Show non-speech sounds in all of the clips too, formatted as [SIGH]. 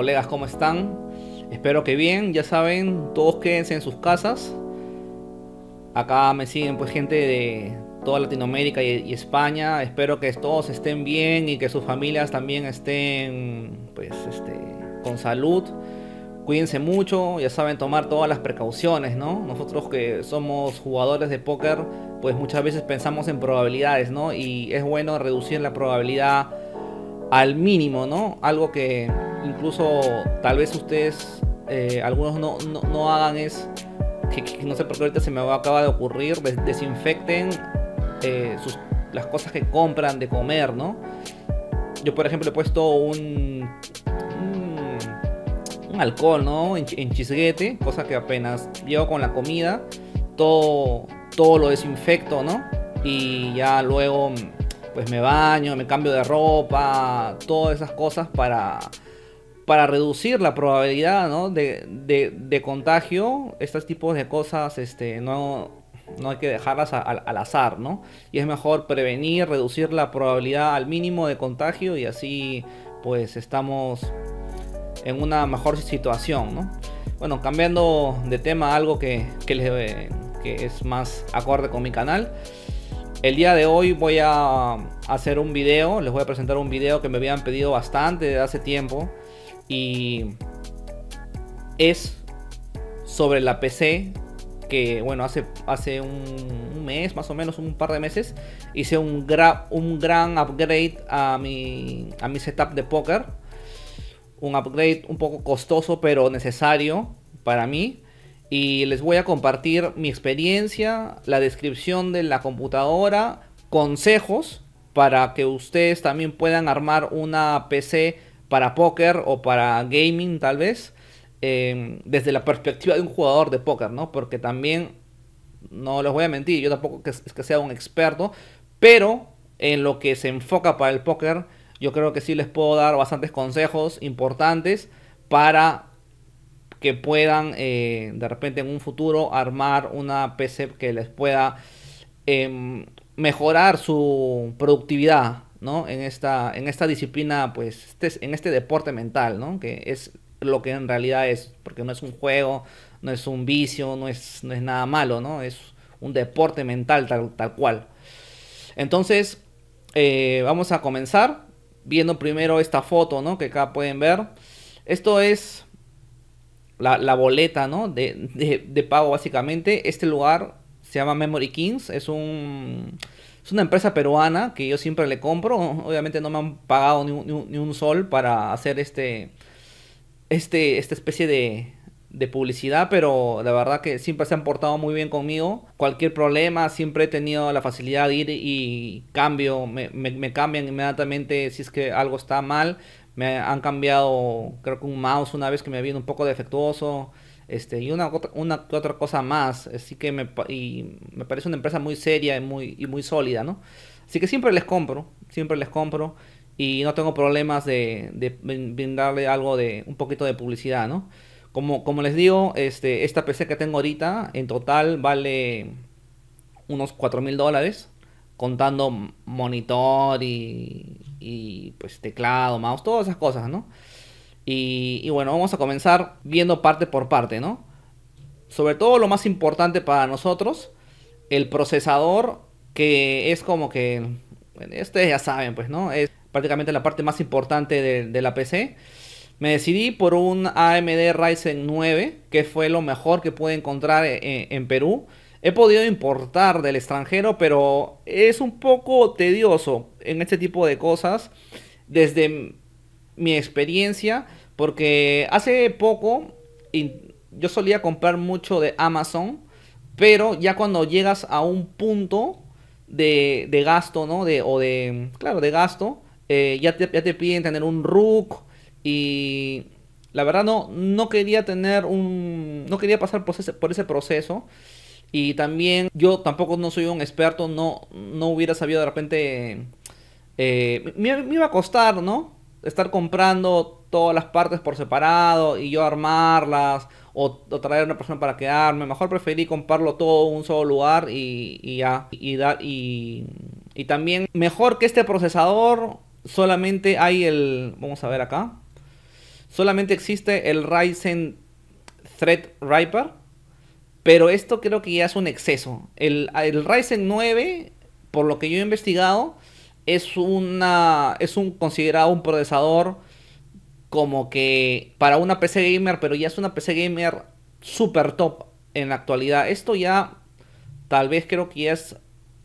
colegas? ¿Cómo están? Espero que bien, ya saben, todos quédense en sus casas. Acá me siguen pues gente de toda Latinoamérica y, España. Espero que todos estén bien y que sus familias también estén pues este, con salud. Cuídense mucho, ya saben tomar todas las precauciones, ¿no? Nosotros que somos jugadores de póker, pues muchas veces pensamos en probabilidades, ¿no? Y es bueno reducir la probabilidad al mínimo, ¿no? Algo que incluso tal vez ustedes, eh, algunos no, no, hagan es, que, no sé por qué ahorita se me acaba de ocurrir, desinfecten eh, las cosas que compran de comer, ¿no? Yo, por ejemplo, he puesto un, un, alcohol, ¿no? En, chisguete, cosa que apenas llevo con la comida, todo, todo lo desinfecto, ¿no? Y ya luego pues me baño, me cambio de ropa, todas esas cosas para, para reducir la probabilidad de, contagio. Estos tipos de cosas este, no, no hay que dejarlas al azar, ¿no? Y es mejor prevenir, reducir la probabilidad al mínimo de contagio y así pues estamos en una mejor situación, Bueno, cambiando de tema, algo que, que es más acorde con mi canal. El día de hoy voy a hacer un video, les voy a presentar un video que me habían pedido bastante desde hace tiempo y es sobre la PC que bueno, hace, hace un, mes, más o menos un par de meses, hice un, un gran upgrade a mi, a mi setup de póker. Un upgrade un poco costoso, pero necesario para mí y les voy a compartir mi experiencia, la descripción de la computadora, consejos para que ustedes también puedan armar una PC para póker o para gaming tal vez, em, desde la perspectiva de un jugador de póker, ¿no? Porque también, no les voy a mentir, yo tampoco es que sea un experto, pero en lo que se enfoca para el póker, yo creo que sí les puedo dar bastantes consejos importantes para que puedan eh, de repente en un futuro armar una PC que les pueda em, mejorar su productividad, ¿no? En esta, en esta disciplina, pues, este en este deporte mental, ¿no? Que es lo que en realidad es, porque no es un juego, no es un vicio, no es, no es nada malo, ¿no? Es un deporte mental tal, tal cual. Entonces, eh, vamos a comenzar viendo primero esta foto, ¿no? Que acá pueden ver. Esto es la, boleta ¿no? de, pago básicamente. Este lugar se llama Memory Kings, es, un, es una empresa peruana que yo siempre le compro. Obviamente no me han pagado ni, un sol para hacer este, este, esta especie de, de publicidad, pero la verdad que siempre se han portado muy bien conmigo. Cualquier problema, siempre he tenido la facilidad de ir y cambio, me, me, me cambian inmediatamente si es que algo está mal. Me han cambiado, creo que un mouse una vez que me viene un poco defectuoso. Este, y una, otra cosa más. Así que me, me parece una empresa muy seria y muy, muy sólida, ¿no? Así que siempre les compro, siempre les compro y no tengo problemas de, brindarle algo de un poquito de publicidad, ¿no? Como, como les digo, este, esta PC que tengo ahorita en total vale unos cuatro mil dólares contando monitor y, y pues teclado, mouse, todas esas cosas, ¿no? Y, bueno, vamos a comenzar viendo parte por parte, ¿no? Sobre todo lo más importante para nosotros, el procesador, que es como que, este ustedes ya saben, pues, ¿no? Es prácticamente la parte más importante de, la PC. Me decidí por un AMD Ryzen 9, que fue lo mejor que pude encontrar eh, en Perú he podido importar del extranjero, pero es un poco tedioso en este tipo de cosas desde mi experiencia, porque hace poco yo solía comprar mucho de Amazon, pero ya cuando llegas a un punto de, de gasto, ¿no? De, o de, claro, de gasto, eh, ya, te, piden tener un RUC y la verdad no, no quería tener un, no quería pasar por ese, por ese proceso. Y también yo tampoco no soy un experto, no, no hubiera sabido de repente... Eh, me, me, iba a costar, ¿no? Estar comprando todas las partes por separado y yo armarlas o, traer a una persona para quedarme. Mejor preferí comprarlo todo en un solo lugar y, ya. Y, y, y también mejor que este procesador solamente hay el... Vamos a ver acá. Solamente existe el Ryzen Threadripper pero esto creo que ya es un exceso. El, el Ryzen 9, por lo que yo he investigado, es una es un considerado un procesador como que para una PC gamer, pero ya es una PC gamer super top en la actualidad. Esto ya tal vez creo que ya es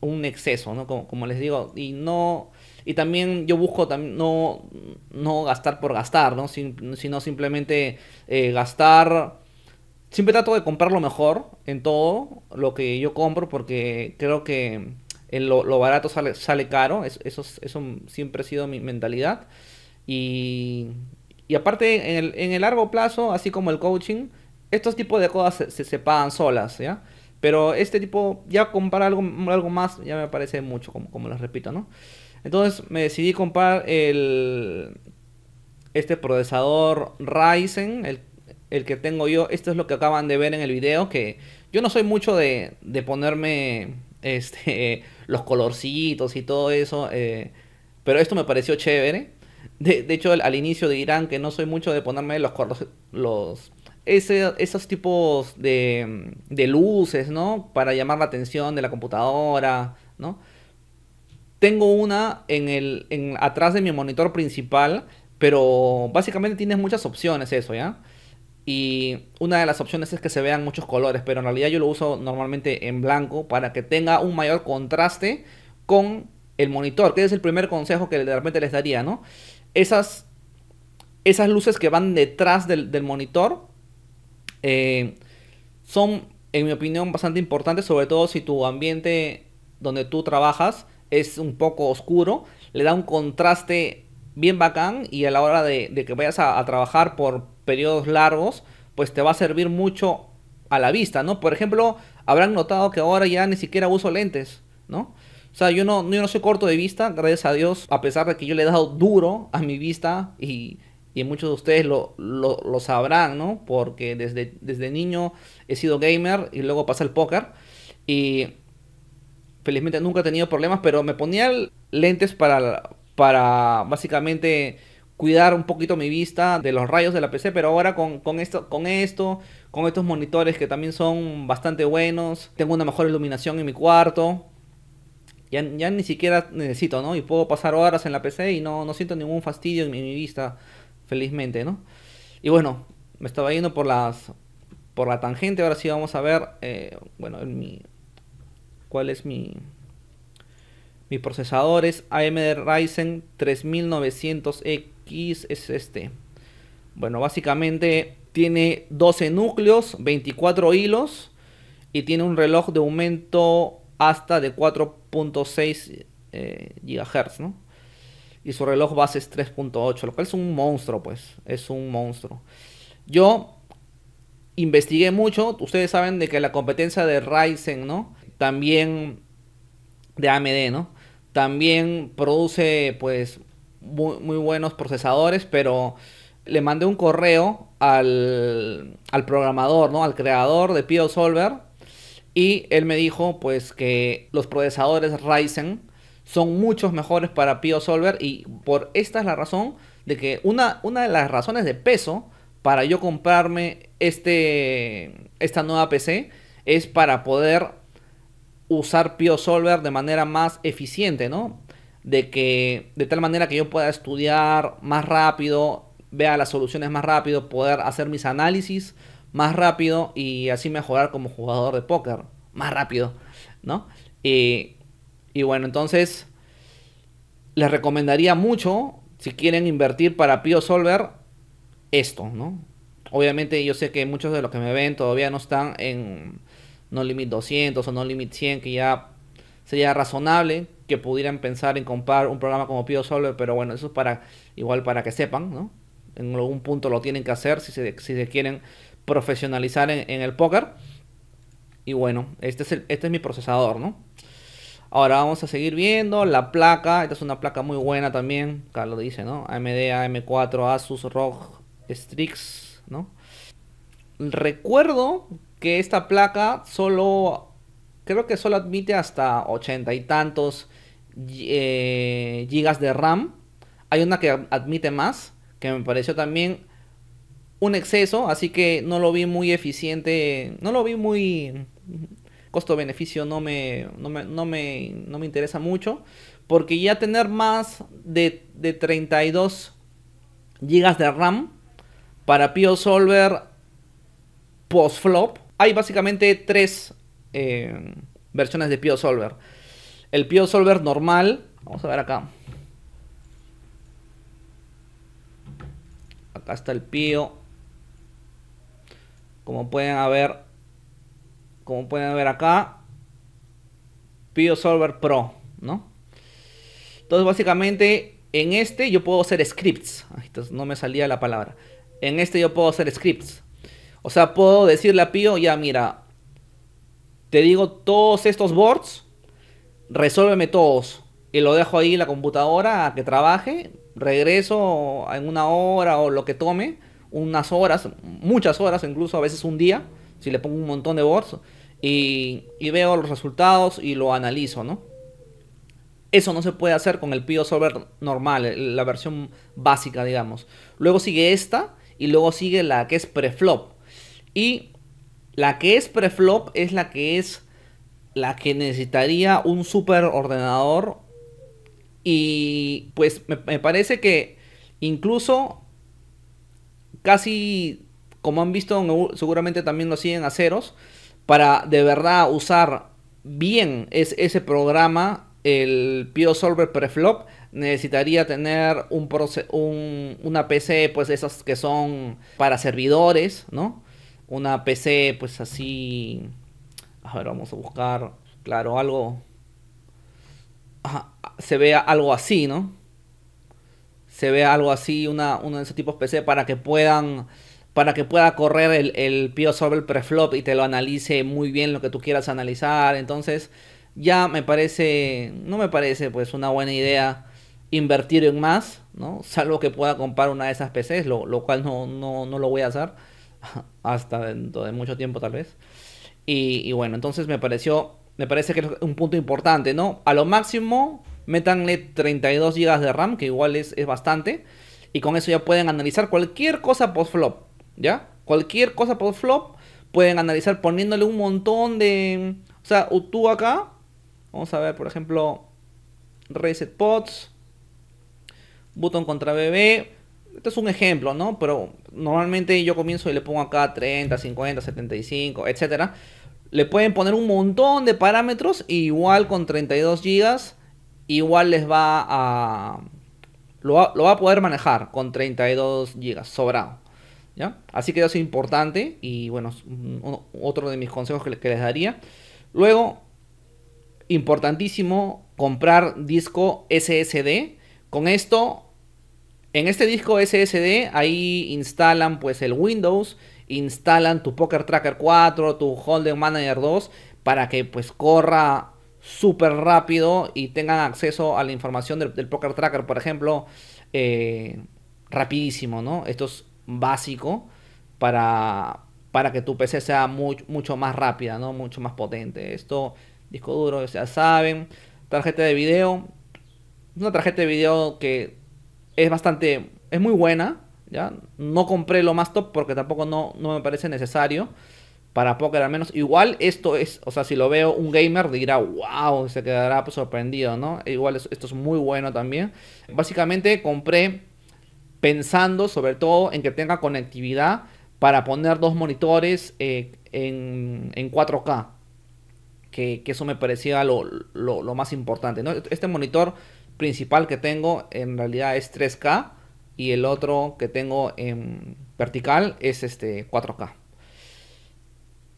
un exceso, ¿no? Como, les digo, y no y también yo busco también no no gastar por gastar, ¿no? sino simplemente eh, gastar siempre trato de comprar lo mejor en todo lo que yo compro porque creo que lo, barato sale, caro. eso, eso siempre ha sido mi mentalidad. Y, aparte, en el, largo plazo, así como el coaching, estos tipos de cosas se, se, pagan solas, ¿ya? Pero este tipo, ya comprar algo, algo más, ya me parece mucho, como, como les repito, ¿no? Entonces me decidí comprar el, este procesador Ryzen, el el que tengo yo. Esto es lo que acaban de ver en el video, que yo no soy mucho de, ponerme este, [LAUGHS] los colorcitos y todo eso, eh, pero esto me pareció chévere. De, hecho, al inicio dirán que no soy mucho de ponerme los los ese, esos tipos de, de luces, ¿no? Para llamar la atención de la computadora, ¿no? Tengo una en el, en, atrás de mi monitor principal, pero básicamente tienes muchas opciones eso, ¿ya? Y una de las opciones es que se vean muchos colores, pero en realidad yo lo uso normalmente en blanco para que tenga un mayor contraste con el monitor, que es el primer consejo que de repente les daría, ¿no? Esas, esas luces que van detrás del, monitor eh, son, en mi opinión, bastante importantes, sobre todo si tu ambiente donde tú trabajas es un poco oscuro, le da un contraste bien bacán y a la hora de, que vayas a, a trabajar por periodos largos, pues te va a servir mucho a la vista, ¿no? Por ejemplo, habrán notado que ahora ya ni siquiera uso lentes, ¿no? O sea, yo no, yo no soy corto de vista, gracias a Dios, a pesar de que yo le he dado duro a mi vista y, muchos de ustedes lo, lo, sabrán, ¿no? Porque desde, desde niño he sido gamer y luego pasé al póker y felizmente nunca he tenido problemas, pero me ponía lentes para, para básicamente cuidar un poquito mi vista de los rayos de la PC, pero ahora con, esto, con esto, con estos monitores que también son bastante buenos, tengo una mejor iluminación en mi cuarto. Ya, ya ni siquiera necesito, ¿no? Y puedo pasar horas en la PC y no, no siento ningún fastidio en mi, vista, felizmente, ¿no? Y bueno, me estaba yendo por las por la tangente, ahora sí vamos a ver, eh, bueno, en mi, cuál es mi, mi procesador, es AMD Ryzen 3900X es este. Bueno, básicamente tiene 12 núcleos, 24 hilos y tiene un reloj de aumento hasta de 4.6 eh, GHz, ¿no? Y su reloj base es 3.8, lo cual es un monstruo, pues, es un monstruo. Yo investigué mucho, ustedes saben de que la competencia de Ryzen, ¿no? También de AMD, ¿no? También produce, pues, muy, buenos procesadores, pero le mandé un correo al, programador, ¿no? Al creador de PioSolver Solver. Y él me dijo, pues, que los procesadores Ryzen son muchos mejores para PioSolver Solver. Y por esta es la razón de que una, una de las razones de peso para yo comprarme este, esta nueva PC es para poder usar Pio Solver de manera más eficiente, ¿no? de que de tal manera que yo pueda estudiar más rápido, vea las soluciones más rápido, poder hacer mis análisis más rápido y así mejorar como jugador de póker más rápido, ¿no? Y, y bueno, entonces les recomendaría mucho, si quieren invertir para Pio Solver, esto, ¿no? Obviamente yo sé que muchos de los que me ven todavía no están en No Limit 200 o No Limit 100, que ya sería razonable que pudieran pensar en comprar un programa como Pio Solver, pero bueno, eso es para igual para que sepan, ¿no? En algún punto lo tienen que hacer si se, quieren profesionalizar en, el póker. Y bueno, este es, el, este es mi procesador, ¿no? Ahora vamos a seguir viendo la placa. Esta es una placa muy buena también. Carlos dice, ¿no? AMD AM4 Asus ROG Strix, ¿no? Recuerdo que esta placa solo creo que solo admite hasta ochenta y tantos eh, gigas de RAM. Hay una que admite más, que me pareció también un exceso, así que no lo vi muy eficiente, no lo vi muy costo-beneficio, no me, no, me, no, me, interesa mucho, porque ya tener más de, 32 gigas de RAM para PioSolver post-flop, hay básicamente tres Em, versiones de Pio Solver. El Pio Solver normal, vamos a ver acá. Acá está el Pio. Como pueden ver, como pueden ver acá, Pio Solver Pro, ¿no? Entonces básicamente en este yo puedo hacer scripts. no me salía la palabra. En este yo puedo hacer scripts. O sea, puedo decirle a Pio, ya mira, te digo todos estos boards, resuélveme todos. Y lo dejo ahí la computadora a que trabaje. Regreso en una hora o lo que tome. Unas horas, muchas horas, incluso a veces un día. Si le pongo un montón de boards. Y, veo los resultados y lo analizo, ¿no? Eso no se puede hacer con el PIO Solver normal, la versión básica, digamos. Luego sigue esta y luego sigue la que es preflop. Y la que es preflop es la que es la que necesitaría un superordenador Y pues me, parece que incluso casi como han visto, seguramente también lo siguen a ceros, para de verdad usar bien es, ese programa, el PioSolver Preflop, necesitaría tener un, un, una PC, pues esas que son para servidores, ¿no? una PC pues así... A ver, vamos a buscar, claro, algo... se vea algo así, ¿no? Se vea algo así, una, uno de esos tipos PC para que puedan... Para que pueda correr el, el Pio sobre el preflop y te lo analice muy bien lo que tú quieras analizar. Entonces, ya me parece, no me parece pues una buena idea invertir en más, ¿no? Salvo que pueda comprar una de esas PCs, lo, lo cual no, no, no lo voy a hacer. [LAUGHS] hasta dentro de mucho tiempo tal vez. Y, bueno, entonces me pareció, me parece que es un punto importante, ¿no? A lo máximo, métanle 32 GB de RAM, que igual es, bastante, y con eso ya pueden analizar cualquier cosa post-flop, ¿ya? Cualquier cosa post-flop pueden analizar poniéndole un montón de... O sea, tú acá, vamos a ver, por ejemplo, reset pods, Button contra BB, este es un ejemplo, ¿no? Pero normalmente yo comienzo y le pongo acá 30, 50, 75, etc. Le pueden poner un montón de parámetros igual con 32 GB igual les va a lo, va, a poder manejar con 32 GB sobrado. ¿Ya? Así que eso es importante y bueno, otro de mis consejos que les daría. Luego, importantísimo comprar disco SSD. Con esto en este disco SSD, ahí instalan pues el Windows, instalan tu Poker Tracker 4, tu Holding Manager 2, para que pues corra súper rápido y tengan acceso a la información del, Poker Tracker, por ejemplo, eh, rapidísimo, ¿no? Esto es básico para, para que tu PC sea mucho más rápida, ¿no? Mucho más potente. Esto, disco duro, ya saben. Tarjeta de video. Una tarjeta de video que es bastante, es muy buena, ¿ya? No compré lo más top porque tampoco no, me parece necesario para póker al menos. Igual esto es, o sea, si lo veo un gamer dirá, wow, se quedará sorprendido, ¿no? E igual esto es muy bueno también. Básicamente compré pensando sobre todo en que tenga conectividad para poner dos monitores eh, en, 4K. Que, eso me parecía lo, lo más importante, ¿no? Este monitor principal que tengo en realidad es 3K y el otro que tengo en vertical es este 4K.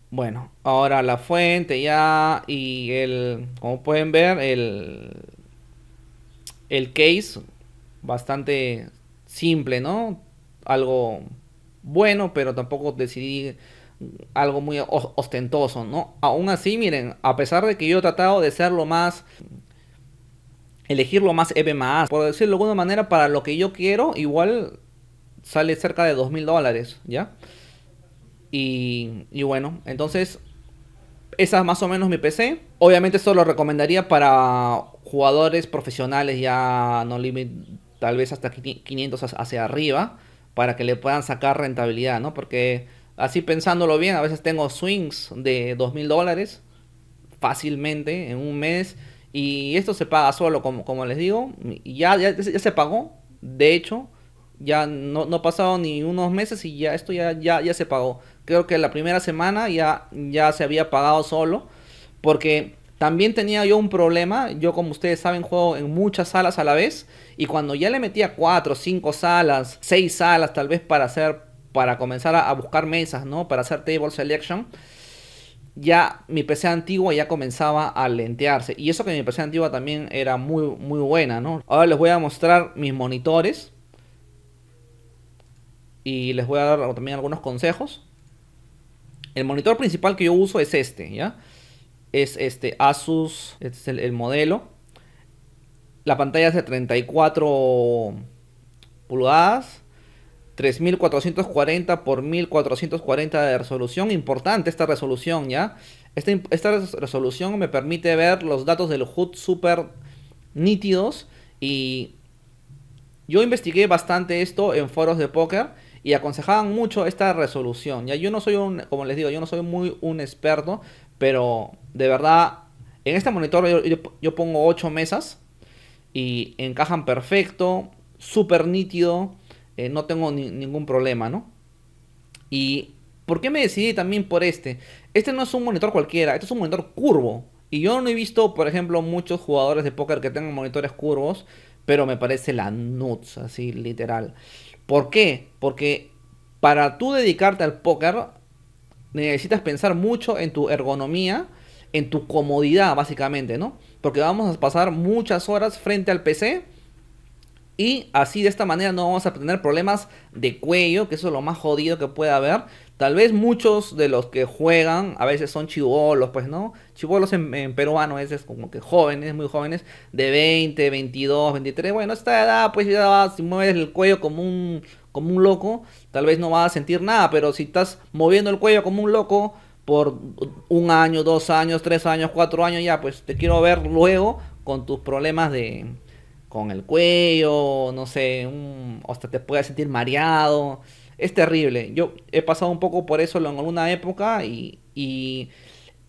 Bueno, ahora la fuente ya y el, como pueden ver, el, el case bastante simple, ¿no? Algo bueno, pero tampoco decidí algo muy ostentoso, ¿no? Aún así, miren, a pesar de que yo he tratado de ser lo más elegir lo más EVE más, por decirlo de alguna manera, para lo que yo quiero, igual sale cerca de dos mil dólares, ¿ya? Y, y bueno, entonces esa es más o menos mi PC. Obviamente esto lo recomendaría para jugadores profesionales ya no limit, tal vez hasta 500 hacia arriba, para que le puedan sacar rentabilidad, ¿no? Porque así pensándolo bien, a veces tengo swings de 2.000 dólares fácilmente en un mes y esto se paga solo, como, como les digo. Ya, ya, se pagó. De hecho, ya no, no pasado ni unos meses y ya esto ya, ya, ya se pagó. Creo que la primera semana ya, ya se había pagado solo. Porque también tenía yo un problema. Yo, como ustedes saben, juego en muchas salas a la vez. Y cuando ya le metía cuatro cinco salas, seis salas tal vez para hacer, para comenzar a, buscar mesas, ¿no? Para hacer table selection ya mi PC antigua ya comenzaba a lentearse. Y eso que mi PC antigua también era muy, muy buena, Ahora les voy a mostrar mis monitores. Y les voy a dar también algunos consejos. El monitor principal que yo uso es este, ¿ya? Es este Asus, este es el modelo. La pantalla es de 34 pulgadas. 3440 por 1440 de resolución. Importante esta resolución, ¿ya? Esta, resolución me permite ver los datos del HUD súper nítidos y yo investigué bastante esto en foros de póker y aconsejaban mucho esta resolución. Ya yo no soy un, como les digo, yo no soy muy un experto, pero de verdad, en este monitor yo, pongo 8 mesas y encajan perfecto, súper nítido. Eh, no tengo ningún problema, ¿no? Y ¿por qué me decidí también por este? Este no es un monitor cualquiera, este es un monitor curvo. Y yo no he visto, por ejemplo, muchos jugadores de póker que tengan monitores curvos, pero me parece la nuts, así literal. ¿Por qué? Porque para tú dedicarte al póker necesitas pensar mucho en tu ergonomía, en tu comodidad básicamente, ¿no? Porque vamos a pasar muchas horas frente al PC y así de esta manera no vamos a tener problemas de cuello, que eso es lo más jodido que puede haber. Tal vez muchos de los que juegan a veces son chivolos, pues no. Chivolos en, peruano es, como que jóvenes, muy jóvenes, de 20, 22, 23. Bueno, esta edad, pues ya si mueves el cuello como un, como un loco, tal vez no vas a sentir nada, pero si estás moviendo el cuello como un loco por un año, dos años, tres años, cuatro años, ya, pues te quiero ver luego con tus problemas de, con el cuello, no sé, un, hasta te puedes sentir mareado. Es terrible. Yo he pasado un poco por eso en alguna época y,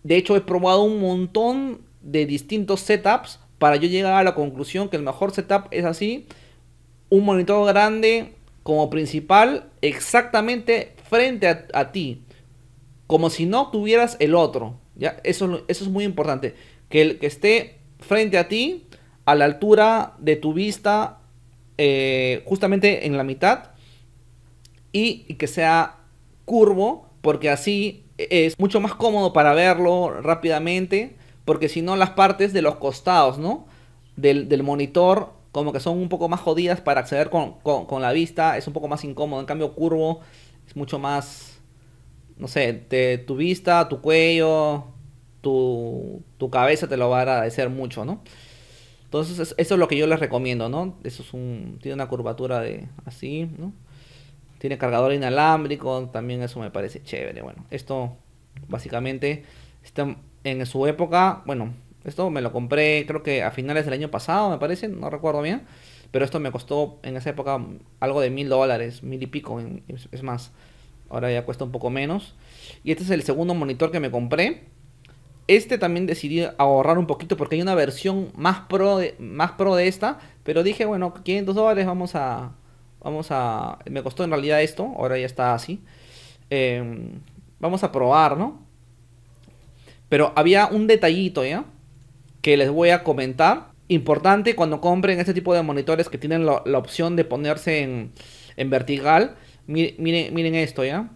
de hecho he probado un montón de distintos setups para yo llegar a la conclusión que el mejor setup es así. Un monitor grande como principal exactamente frente a, ti. Como si no tuvieras el otro. ¿ya? Eso, eso es muy importante. Que el que esté frente a ti a la altura de tu vista, eh, justamente en la mitad, y, que sea curvo, porque así es mucho más cómodo para verlo rápidamente, porque si no las partes de los costados, ¿no? Del, monitor, como que son un poco más jodidas para acceder con, la vista, es un poco más incómodo. En cambio, curvo es mucho más, no sé, de tu vista, tu cuello, tu, tu cabeza te lo va a agradecer mucho, ¿no? Entonces, eso, es lo que yo les recomiendo, ¿no? Eso es un, tiene una curvatura de así, ¿no? Tiene cargador inalámbrico, también eso me parece chévere. Bueno, esto básicamente está en su época, bueno, esto me lo compré creo que a finales del año pasado, me parece, no recuerdo bien. Pero esto me costó en esa época algo de mil dólares, mil y pico, es más. Ahora ya cuesta un poco menos. Y este es el segundo monitor que me compré. Este también decidí ahorrar un poquito porque hay una versión más pro de, más pro de esta, pero dije, bueno, 500 dólares, vamos a, vamos a, me costó en realidad esto, ahora ya está así. Em, vamos a probar, ¿no? Pero había un detallito, ¿ya? Que les voy a comentar. Importante cuando compren este tipo de monitores que tienen la opción de ponerse en, en vertical. miren, miren, esto, ¿ya?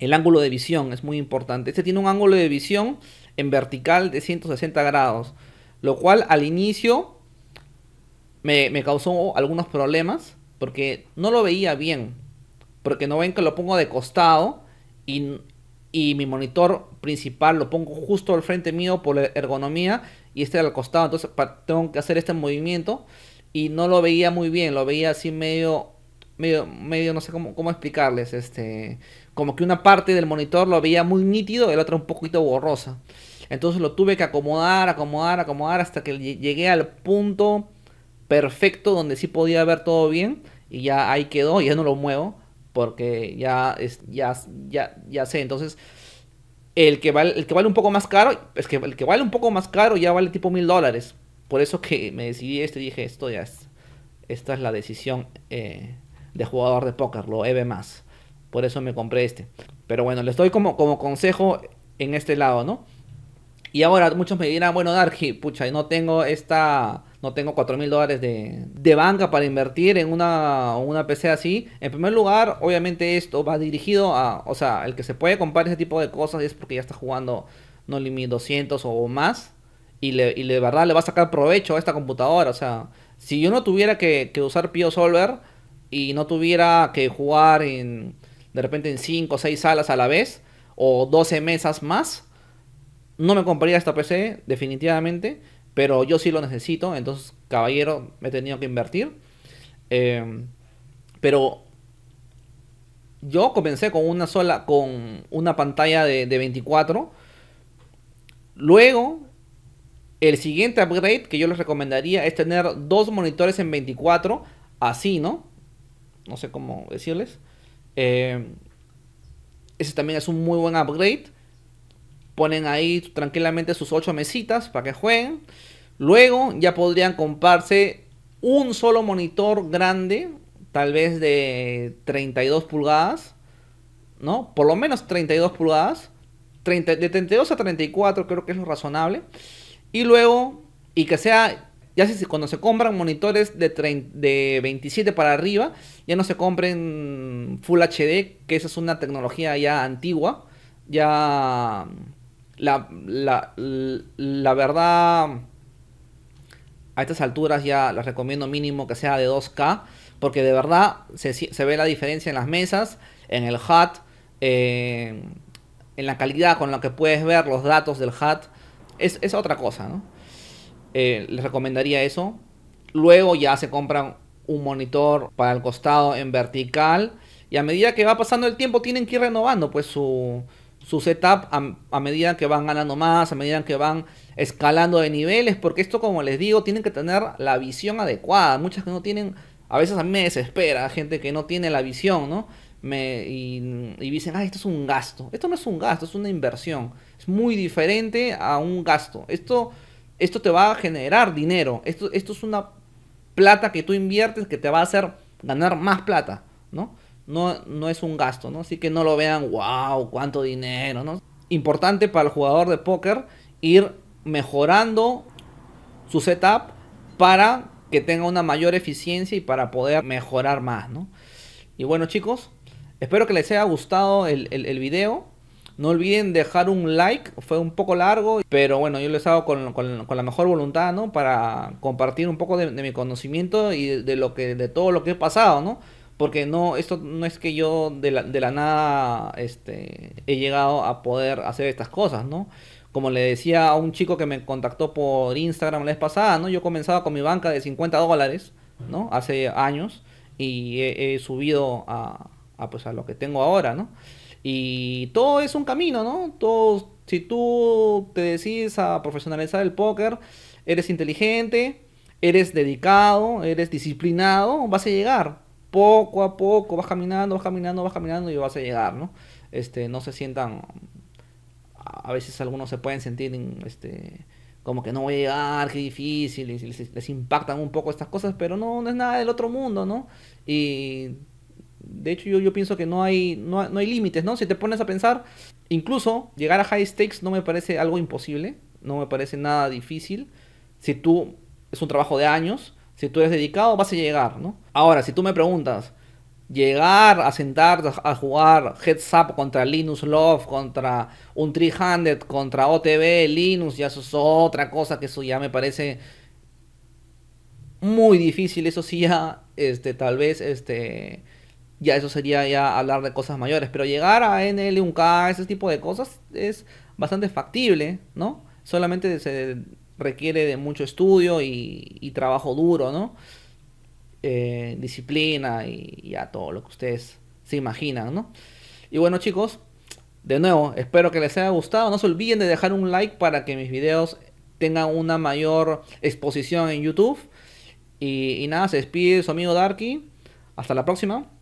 El ángulo de visión es muy importante. Este tiene un ángulo de visión en vertical de 160 grados, lo cual al inicio me, causó algunos problemas porque no lo veía bien, porque no ven que lo pongo de costado y, y mi monitor principal lo pongo justo al frente mío por ergonomía y este al costado, entonces tengo que hacer este movimiento y no lo veía muy bien, lo veía así medio medio, medio no sé cómo, cómo explicarles, este, como que una parte del monitor lo veía muy nítido, el otra un poquito borrosa. Entonces lo tuve que acomodar, acomodar, acomodar hasta que llegué al punto perfecto donde sí podía ver todo bien y ya ahí quedó, ya no lo muevo porque ya es, ya, ya, ya sé. Entonces el que vale, el que vale un poco más caro, es que el que vale un poco más caro ya vale tipo mil dólares. Por eso que me decidí este y dije esto ya es, esta es la decisión. Eh, de jugador de póker, lo EVE más. Por eso me compré este. Pero bueno, les doy como, como consejo en este lado, ¿no? Y ahora muchos me dirán, bueno, Darky, pucha, no tengo esta, no tengo 4 mil dólares de, de, banca para invertir en una, PC así. En primer lugar, obviamente esto va dirigido a, o sea, el que se puede comprar ese tipo de cosas es porque ya está jugando No Limit 200 o más. Y, le, y de verdad le va a sacar provecho a esta computadora. O sea, si yo no tuviera que, que usar Pio Solver, y no tuviera que jugar en, de repente en 5 o 6 salas a la vez o 12 mesas más, no me compraría esta PC definitivamente, pero yo sí lo necesito, entonces caballero me he tenido que invertir. Em, pero yo comencé con una sola, con una pantalla de, de 24. Luego, el siguiente upgrade que yo les recomendaría es tener dos monitores en 24, así, ¿no? no sé cómo decirles. Eh, ese también es un muy buen upgrade. Ponen ahí tranquilamente sus 8 mesitas para que jueguen. Luego ya podrían comprarse un solo monitor grande, tal vez de 32 pulgadas, ¿no? Por lo menos 32 pulgadas. de 32 a 34 creo que es lo razonable. Y luego, y que sea ya si cuando se compran monitores de, de 27 para arriba, ya no se compren Full HD, que esa es una tecnología ya antigua. Ya la, verdad, a estas alturas ya les recomiendo mínimo que sea de 2K, porque de verdad se, ve la diferencia en las mesas, en el HUD, eh, en la calidad con la que puedes ver los datos del HUD, Es, es otra cosa, ¿no? Eh, les recomendaría eso. Luego ya se compran un monitor para el costado en vertical. Y a medida que va pasando el tiempo tienen que ir renovando pues su, su setup a, medida que van ganando más, a medida que van escalando de niveles. Porque esto como les digo, tienen que tener la visión adecuada. Muchas que no tienen, a veces a mí me desespera gente que no tiene la visión, ¿no? Me, y, y dicen, ah, esto es un gasto. Esto no es un gasto, es una inversión. Es muy diferente a un gasto. Esto esto te va a generar dinero. Esto, esto es una plata que tú inviertes que te va a hacer ganar más plata, ¿no? No, no es un gasto, ¿no? Así que no lo vean, wow, cuánto dinero, ¿no? Importante para el jugador de póker ir mejorando su setup para que tenga una mayor eficiencia y para poder mejorar más, ¿no? Y bueno chicos, espero que les haya gustado el, el, el video. No olviden dejar un like, fue un poco largo, pero bueno, yo lo hago con, con, la mejor voluntad, ¿no? Para compartir un poco de, mi conocimiento y de, lo que, de todo lo que he pasado, ¿no? Porque no, esto no es que yo de la, nada este, he llegado a poder hacer estas cosas, ¿no? como le decía a un chico que me contactó por Instagram la vez pasada, ¿no? Yo comenzaba con mi banca de 50 dólares, ¿no? Hace años y he, subido a, a, pues a lo que tengo ahora, ¿no? Y todo es un camino, ¿no? Todo, si tú te decides a profesionalizar el póker, eres inteligente, eres dedicado, eres disciplinado, vas a llegar. Poco a poco vas caminando, vas caminando, vas caminando y vas a llegar, ¿no? Este, no se sientan a veces algunos se pueden sentir este como que no voy a llegar, qué difícil, les, impactan un poco estas cosas, pero no, no es nada del otro mundo, ¿no? Y de hecho, yo, pienso que no hay, no, hay límites, ¿no? Si te pones a pensar, incluso llegar a high stakes no me parece algo imposible, no me parece nada difícil. Si tú, es un trabajo de años, si tú eres dedicado, vas a llegar, ¿no? Ahora, si tú me preguntas, llegar a sentarte a jugar heads up contra Linus Love, contra un 300, contra OTB, Linux, ya eso es otra cosa que eso ya me parece muy difícil, eso sí ya, este, tal vez, este, ya eso sería ya hablar de cosas mayores. Pero llegar a NL1K, ese tipo de cosas, es bastante factible, ¿no? Solamente se requiere de mucho estudio y, trabajo duro, ¿no? Eh, disciplina y, a todo lo que ustedes se imaginan, ¿no? Y bueno chicos, de nuevo, espero que les haya gustado. No se olviden de dejar un like para que mis videos tengan una mayor exposición en YouTube. Y, y nada, se despide su amigo Darky. Hasta la próxima.